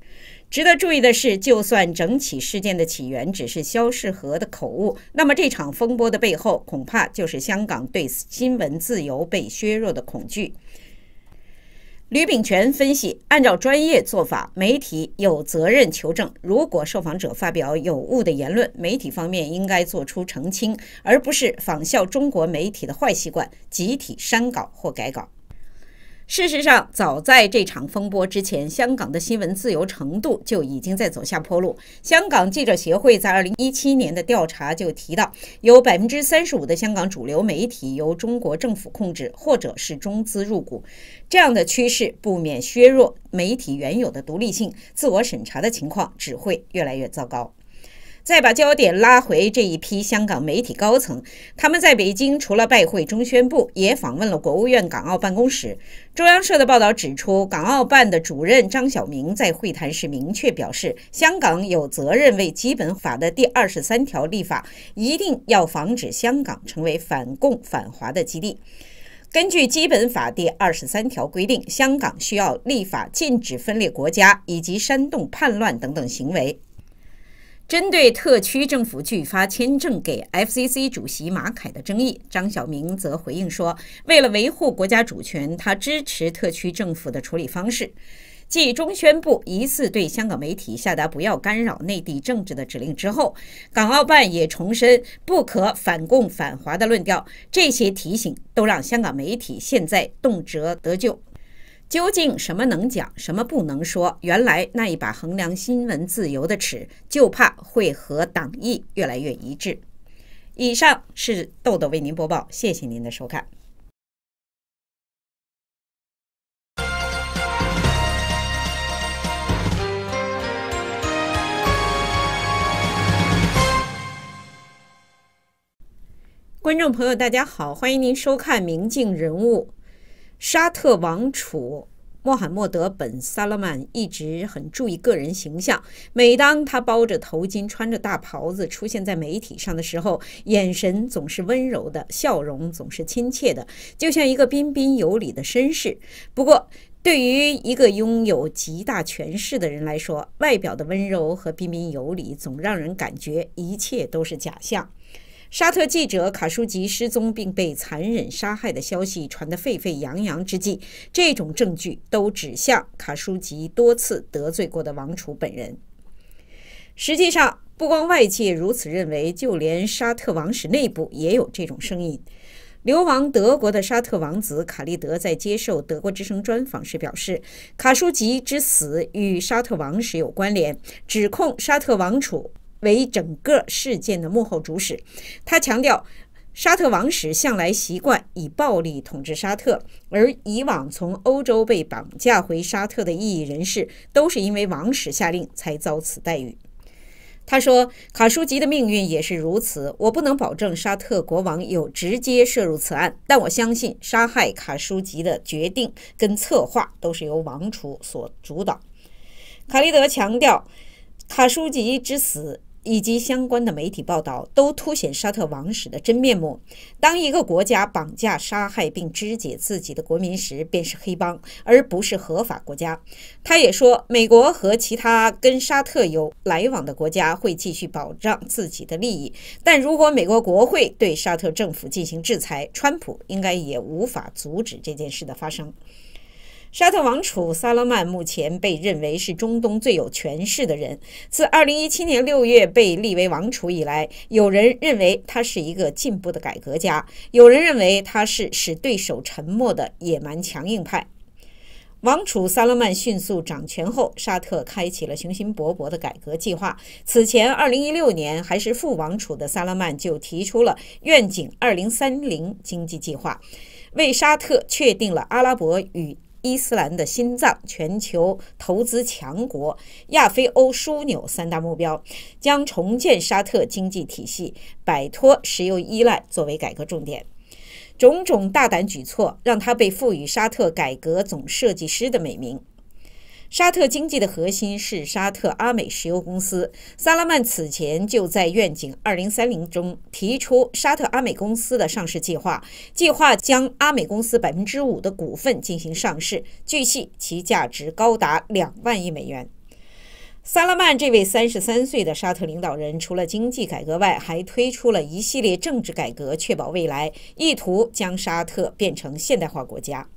值得注意的是，就算整起事件的起源只是肖世和的口误，那么这场风波的背后，恐怕就是香港对新闻自由被削弱的恐惧。吕炳全分析，按照专业做法，媒体有责任求证。如果受访者发表有误的言论，媒体方面应该做出澄清，而不是仿效中国媒体的坏习惯，集体删稿或改稿。事实上，早在这场风波之前，香港的新闻自由程度就已经在走下坡路。香港记者协会在二零一七年的调查就提到，有百分之三十五的香港主流媒体由中国政府控制或者是中资入股，这样的趋势不免削弱媒体原有的独立性，自我审查的情况只会越来越糟糕。再把焦点拉回这一批香港媒体高层，他们在北京除了拜会中宣部，也访问了国务院港澳办公室。中央社的报道指出，港澳办的主任张晓明在会谈时明确表示，香港有责任为基本法的第二十三条立法，一定要防止香港成为反共反华的基地。根据基本法第二十三条规定，香港需要立法禁止分裂国家以及煽动叛乱等等行为。针对特区政府拒发签证给 FCC 主席马凯的争议，张晓明则回应说：“为了维护国家主权，他支持特区政府的处理方式。”继中宣部疑似对香港媒体下达不要干扰内地政治的指令之后，港澳办也重申不可反共反华的论调。这些提醒都让香港媒体现在动辄得救。究竟什么能讲，什么不能说？原来那一把衡量新闻自由的尺，就怕会和党意越来越一致。以上是豆豆为您播报，谢谢您的收看。观众朋友，大家好，欢迎您收看《明镜人物》。沙特王储穆罕默德·本·萨勒曼一直很注意个人形象。每当他包着头巾、穿着大袍子出现在媒体上的时候，眼神总是温柔的，笑容总是亲切的，就像一个彬彬有礼的绅士。不过，对于一个拥有极大权势的人来说，外表的温柔和彬彬有礼总让人感觉一切都是假象。沙特记者卡舒吉失踪并被残忍杀害的消息传得沸沸扬扬之际，这种证据都指向卡舒吉多次得罪过的王储本人。实际上，不光外界如此认为，就连沙特王室内部也有这种声音。流亡德国的沙特王子卡利德在接受德国之声专访时表示，卡舒吉之死与沙特王室有关联，指控沙特王储。为整个事件的幕后主使，他强调，沙特王室向来习惯以暴力统治沙特，而以往从欧洲被绑架回沙特的异议人士，都是因为王室下令才遭此待遇。他说，卡舒吉的命运也是如此。我不能保证沙特国王有直接涉入此案，但我相信杀害卡舒吉的决定跟策划都是由王储所主导。卡利德强调，卡舒吉之死。以及相关的媒体报道都凸显沙特王室的真面目。当一个国家绑架、杀害并肢解自己的国民时，便是黑帮，而不是合法国家。他也说，美国和其他跟沙特有来往的国家会继续保障自己的利益。但如果美国国会对沙特政府进行制裁，川普应该也无法阻止这件事的发生。沙特王储萨勒曼目前被认为是中东最有权势的人。自2017年6月被立为王储以来，有人认为他是一个进步的改革家，有人认为他是使对手沉默的野蛮强硬派。王储萨勒曼迅速掌权后，沙特开启了雄心勃勃的改革计划。此前，2016年还是副王储的萨勒曼就提出了“愿景 2030” 经济计划，为沙特确定了阿拉伯与。伊斯兰的心脏、全球投资强国、亚非欧枢纽三大目标，将重建沙特经济体系、摆脱石油依赖作为改革重点。种种大胆举措，让他被赋予“沙特改革总设计师”的美名。沙特经济的核心是沙特阿美石油公司。萨拉曼此前就在《愿景二零三零》中提出沙特阿美公司的上市计划，计划将阿美公司百分之五的股份进行上市，据悉其价值高达两万亿美元。萨拉曼这位三十三岁的沙特领导人，除了经济改革外，还推出了一系列政治改革，确保未来意图将沙特变成现代化国家。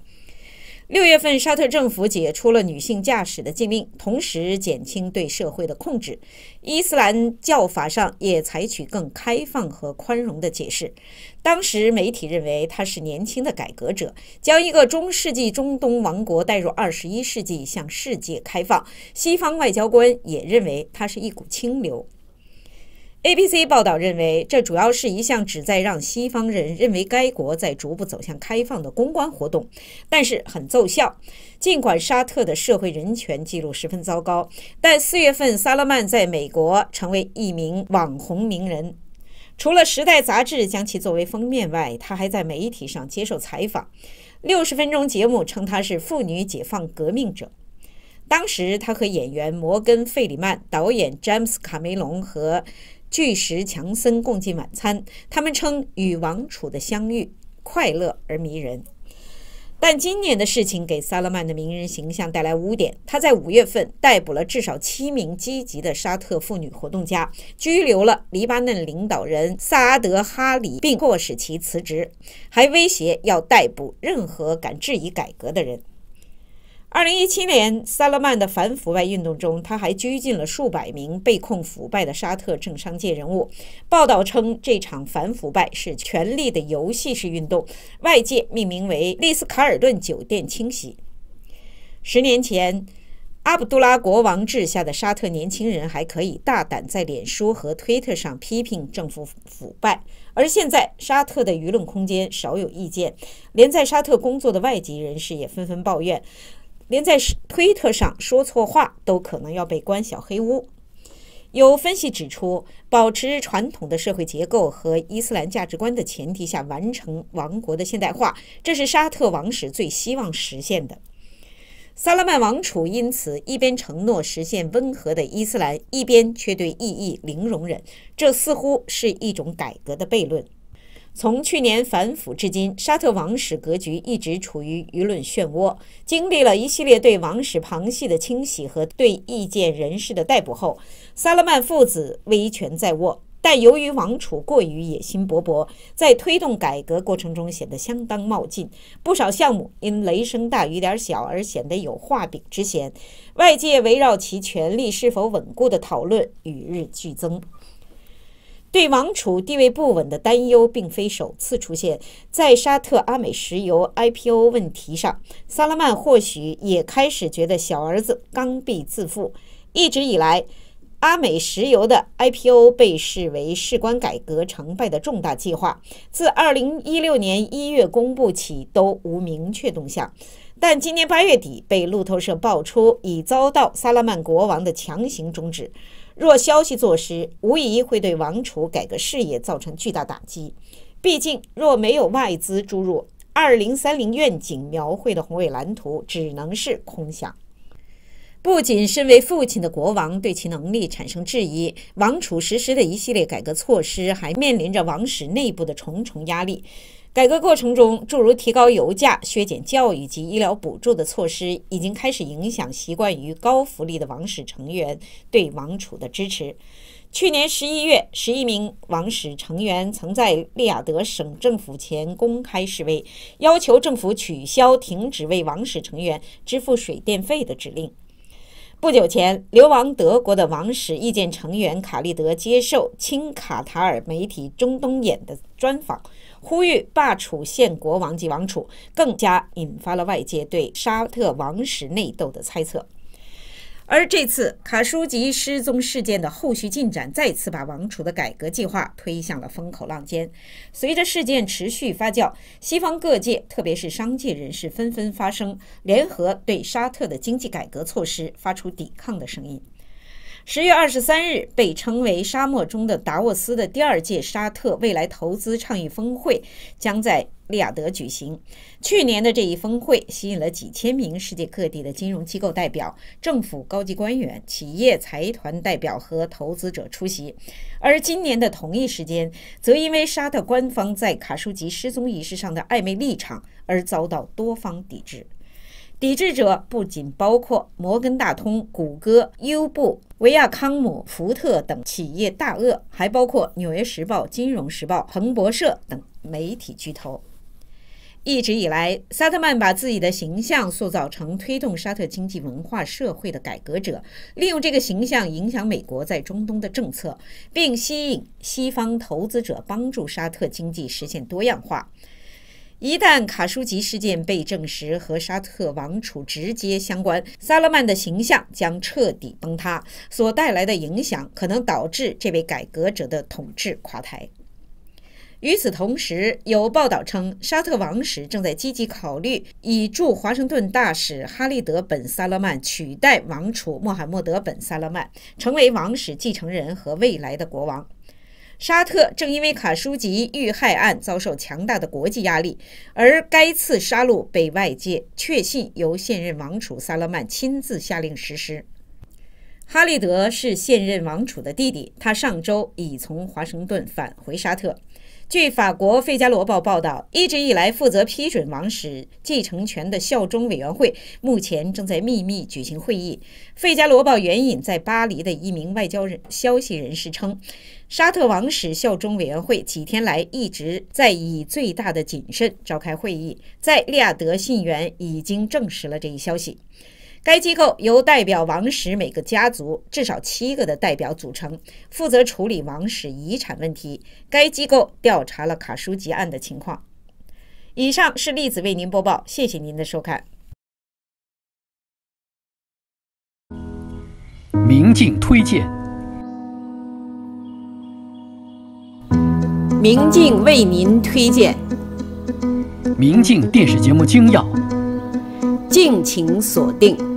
六月份，沙特政府解除了女性驾驶的禁令，同时减轻对社会的控制。伊斯兰教法上也采取更开放和宽容的解释。当时媒体认为他是年轻的改革者，将一个中世纪中东王国带入二十一世纪，向世界开放。西方外交官也认为他是一股清流。A.P.C. 报道认为，这主要是一项旨在让西方人认为该国在逐步走向开放的公关活动，但是很奏效。尽管沙特的社会人权记录十分糟糕，但四月份萨勒曼在美国成为一名网红名人。除了《时代》杂志将其作为封面外，他还在媒体上接受采访。《六十分钟》节目称他是妇女解放革命者。当时他和演员摩根·费里曼、导演詹姆斯·卡梅隆和。巨石强森共进晚餐，他们称与王储的相遇快乐而迷人。但今年的事情给萨勒曼的名人形象带来污点。他在五月份逮捕了至少七名积极的沙特妇女活动家，拘留了黎巴嫩领导人萨阿德·哈里，并迫使其辞职，还威胁要逮捕任何敢质疑改革的人。二零一七年，萨勒曼的反腐败运动中，他还拘禁了数百名被控腐败的沙特政商界人物。报道称，这场反腐败是权力的游戏式运动，外界命名为“利斯卡尔顿酒店清洗”。十年前，阿卜杜拉国王治下的沙特年轻人还可以大胆在脸书和推特上批评政府腐败，而现在，沙特的舆论空间少有意见，连在沙特工作的外籍人士也纷纷抱怨。连在推特上说错话都可能要被关小黑屋。有分析指出，保持传统的社会结构和伊斯兰价值观的前提下完成王国的现代化，这是沙特王室最希望实现的。萨拉曼王储因此一边承诺实现温和的伊斯兰，一边却对异议零容忍，这似乎是一种改革的悖论。从去年反腐至今，沙特王室格局一直处于舆论漩涡。经历了一系列对王室旁系的清洗和对意见人士的逮捕后，萨勒曼父子威权在握。但由于王储过于野心勃勃，在推动改革过程中显得相当冒进，不少项目因雷声大雨点小而显得有画饼之嫌。外界围绕其权力是否稳固的讨论与日俱增。对王储地位不稳的担忧并非首次出现在沙特阿美石油 IPO 问题上。萨拉曼或许也开始觉得小儿子刚愎自负。一直以来，阿美石油的 IPO 被视为事关改革成败的重大计划，自2016年1月公布起都无明确动向，但今年8月底被路透社爆出已遭到萨拉曼国王的强行终止。若消息坐实，无疑会对王储改革事业造成巨大打击。毕竟，若没有外资注入，二零三零愿景描绘的宏伟蓝图只能是空想。不仅身为父亲的国王对其能力产生质疑，王储实施的一系列改革措施还面临着王室内部的重重压力。改革过程中，诸如提高油价、削减教育及医疗补助的措施已经开始影响习惯于高福利的王室成员对王储的支持。去年十一月，十一名王室成员曾在利雅得省政府前公开示威，要求政府取消停止为王室成员支付水电费的指令。不久前，流亡德国的王室意见成员卡利德接受亲卡塔尔媒体《中东眼》的专访。呼吁罢黜现国王及王储，更加引发了外界对沙特王室内斗的猜测。而这次卡舒吉失踪事件的后续进展，再次把王储的改革计划推向了风口浪尖。随着事件持续发酵，西方各界，特别是商界人士，纷纷发声，联合对沙特的经济改革措施发出抵抗的声音。十月二十三日，被称为沙漠中的达沃斯的第二届沙特未来投资倡议峰会将在利雅得举行。去年的这一峰会吸引了几千名世界各地的金融机构代表、政府高级官员、企业财团代表和投资者出席。而今年的同一时间，则因为沙特官方在卡舒吉失踪仪式上的暧昧立场而遭到多方抵制。抵制者不仅包括摩根大通、谷歌、优步。维亚康姆、福特等企业大鳄，还包括《纽约时报》《金融时报》、彭博社等媒体巨头。一直以来，萨特曼把自己的形象塑造成推动沙特经济、文化、社会的改革者，利用这个形象影响美国在中东的政策，并吸引西方投资者，帮助沙特经济实现多样化。一旦卡舒吉事件被证实和沙特王储直接相关，萨勒曼的形象将彻底崩塌，所带来的影响可能导致这位改革者的统治垮台。与此同时，有报道称，沙特王室正在积极考虑以驻华盛顿大使哈利德·本·萨勒曼取代王储穆罕默德·本·萨勒曼，成为王室继承人和未来的国王。沙特正因为卡舒吉遇害案遭受强大的国际压力，而该次杀戮被外界确信由现任王储萨勒曼亲自下令实施。哈利德是现任王储的弟弟，他上周已从华盛顿返回沙特。据法国《费加罗报》报道，一直以来负责批准王室继承权的效忠委员会目前正在秘密举行会议。《费加罗报》援引在巴黎的一名外交人消息人士称，沙特王室效忠委员会几天来一直在以最大的谨慎召开会议。在利亚德信源已经证实了这一消息。该机构由代表王室每个家族至少七个的代表组成，负责处理王室遗产问题。该机构调查了卡舒吉案的情况。以上是栗子为您播报，谢谢您的收看。明镜推荐，明镜为您推荐，明镜电视节目精要，敬请锁定。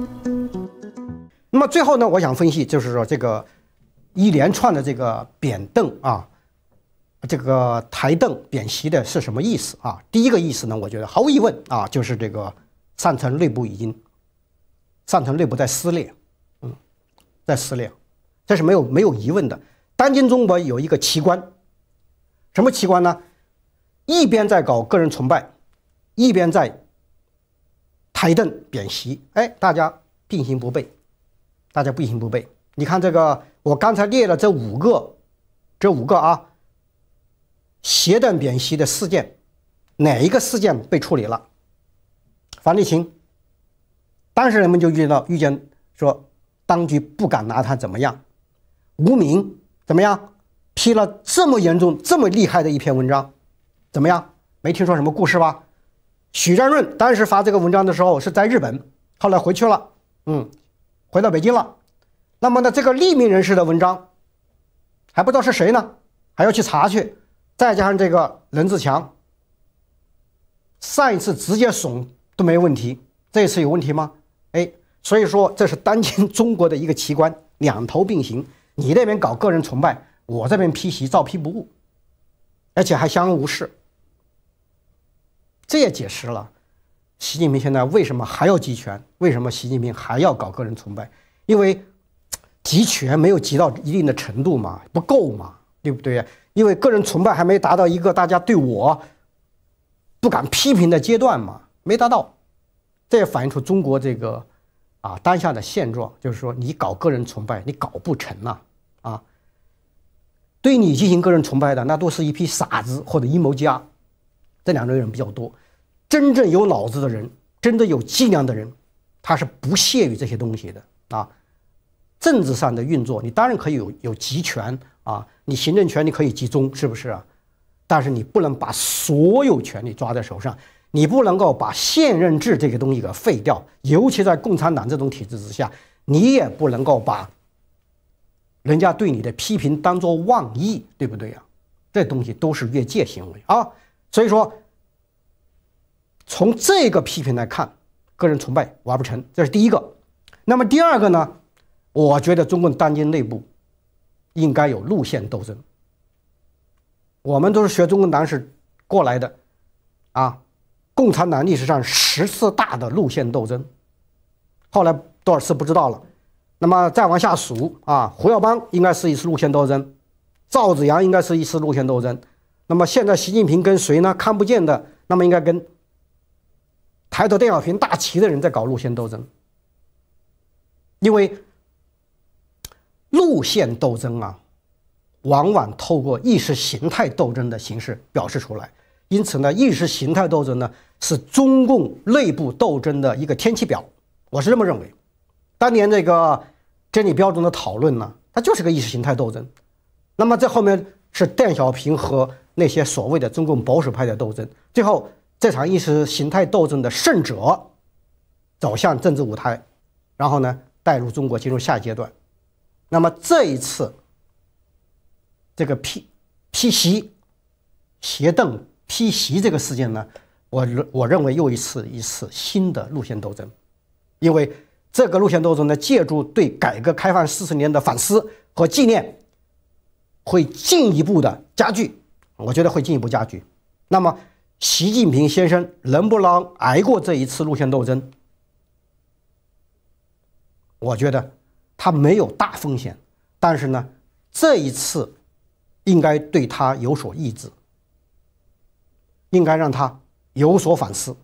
那么最后呢，我想分析就是说，这个一连串的这个扁凳啊，这个台凳扁席的是什么意思啊？第一个意思呢，我觉得毫无疑问啊，就是这个上层内部已经上层内部在撕裂，嗯，在撕裂，这是没有没有疑问的。当今中国有一个奇观，什么奇观呢？一边在搞个人崇拜，一边在台凳扁席，哎，大家并行不悖。大家不行不背。你看这个，我刚才列了这五个，这五个啊，挟弹贬席的事件，哪一个事件被处理了？樊立新，当时人们就遇到遇见，说当局不敢拿他怎么样。无名怎么样？批了这么严重、这么厉害的一篇文章，怎么样？没听说什么故事吧？许占润当时发这个文章的时候是在日本，后来回去了。嗯。回到北京了，那么呢？这个匿名人士的文章还不知道是谁呢，还要去查去。再加上这个任志强，上一次直接怂都没问题，这次有问题吗？哎，所以说这是当今中国的一个奇观，两头并行。你那边搞个人崇拜，我这边批习照批不误，而且还相安无事，这也解释了。习近平现在为什么还要集权？为什么习近平还要搞个人崇拜？因为集权没有集到一定的程度嘛，不够嘛，对不对？因为个人崇拜还没达到一个大家对我不敢批评的阶段嘛，没达到。这也反映出中国这个啊当下的现状，就是说你搞个人崇拜你搞不成了啊。对你进行个人崇拜的那都是一批傻子或者阴谋家，这两类人比较多。真正有脑子的人，真的有计量的人，他是不屑于这些东西的啊。政治上的运作，你当然可以有有集权啊，你行政权力可以集中，是不是啊？但是你不能把所有权力抓在手上，你不能够把现任制这个东西给废掉，尤其在共产党这种体制之下，你也不能够把人家对你的批评当做妄议，对不对呀？这东西都是越界行为啊，所以说。从这个批评来看，个人崇拜完不成，这是第一个。那么第二个呢？我觉得中共当今内部应该有路线斗争。我们都是学中共党史过来的，啊，共产党历史上十次大的路线斗争，后来多少次不知道了。那么再往下数啊，胡耀邦应该是一次路线斗争，赵紫阳应该是一次路线斗争。那么现在习近平跟谁呢？看不见的，那么应该跟。抬头邓小平大旗的人在搞路线斗争，因为路线斗争啊，往往透过意识形态斗争的形式表示出来。因此呢，意识形态斗争呢，是中共内部斗争的一个天气表。我是这么认为。当年这个真理标准的讨论呢，它就是个意识形态斗争。那么在后面是邓小平和那些所谓的中共保守派的斗争。最后。这场意识形态斗争的胜者走向政治舞台，然后呢，带入中国进入下一阶段。那么这一次，这个批批习、斜邓批习这个事件呢，我我认为又一次一次新的路线斗争，因为这个路线斗争呢，借助对改革开放四十年的反思和纪念，会进一步的加剧。我觉得会进一步加剧。那么。习近平先生能不能挨过这一次路线斗争？我觉得他没有大风险，但是呢，这一次应该对他有所抑制，应该让他有所反思。